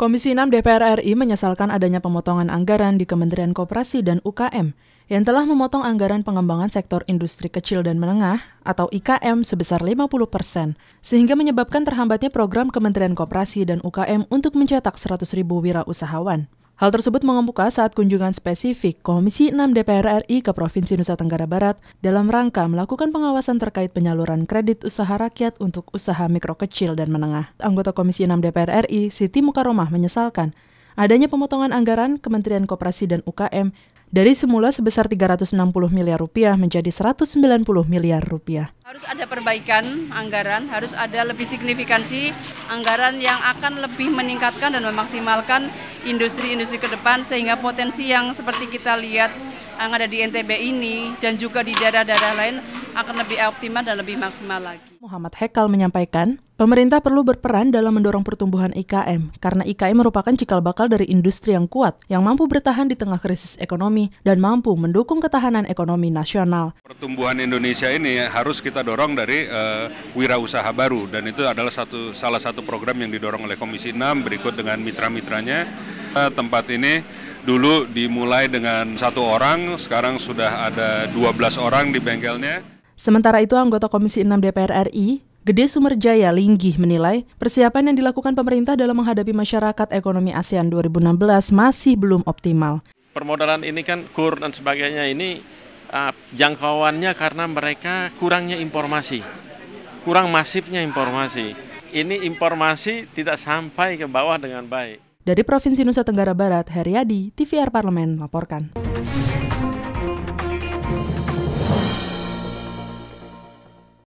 Komisi 6 DPR RI menyesalkan adanya pemotongan anggaran di Kementerian Koperasi dan UKM yang telah memotong anggaran pengembangan sektor industri kecil dan menengah atau IKM sebesar 50 persen, sehingga menyebabkan terhambatnya program Kementerian Koperasi dan UKM untuk mencetak 100 ribu wirausahawan. Hal tersebut mengemuka saat kunjungan spesifik Komisi 6 DPR RI ke Provinsi Nusa Tenggara Barat dalam rangka melakukan pengawasan terkait penyaluran kredit usaha rakyat untuk usaha mikro kecil dan menengah. Anggota Komisi 6 DPR RI, Siti Mukaromah, menyesalkan adanya pemotongan anggaran Kementerian Koperasi dan UKM dari semula sebesar 360 miliar rupiah menjadi 190 miliar rupiah. Harus ada perbaikan anggaran, harus ada lebih signifikansi anggaran yang akan lebih meningkatkan dan memaksimalkan industri-industri ke depan sehingga potensi yang seperti kita lihat eh, yang ada di NTB ini dan juga di daerah-daerah lain akan lebih optimal dan lebih maksimal lagi. Muhammad Hekal menyampaikan, pemerintah perlu berperan dalam mendorong pertumbuhan IKM karena IKM merupakan cikal bakal dari industri yang kuat yang mampu bertahan di tengah krisis ekonomi dan mampu mendukung ketahanan ekonomi nasional. Pertumbuhan Indonesia ini harus kita dorong dari uh, wirausaha baru dan itu adalah satu salah satu program yang didorong oleh Komisi 6 berikut dengan mitra-mitranya Eh, tempat ini dulu dimulai dengan satu orang, sekarang sudah ada 12 orang di bengkelnya. Sementara itu anggota Komisi 6 DPR RI, Gede Sumerjaya Linggih menilai persiapan yang dilakukan pemerintah dalam menghadapi masyarakat ekonomi ASEAN 2016 masih belum optimal. Permodalan ini kan kur dan sebagainya ini uh, jangkauannya karena mereka kurangnya informasi, kurang masifnya informasi. Ini informasi tidak sampai ke bawah dengan baik. Dari Provinsi Nusa Tenggara Barat, Heriadi, TVR Parlemen melaporkan.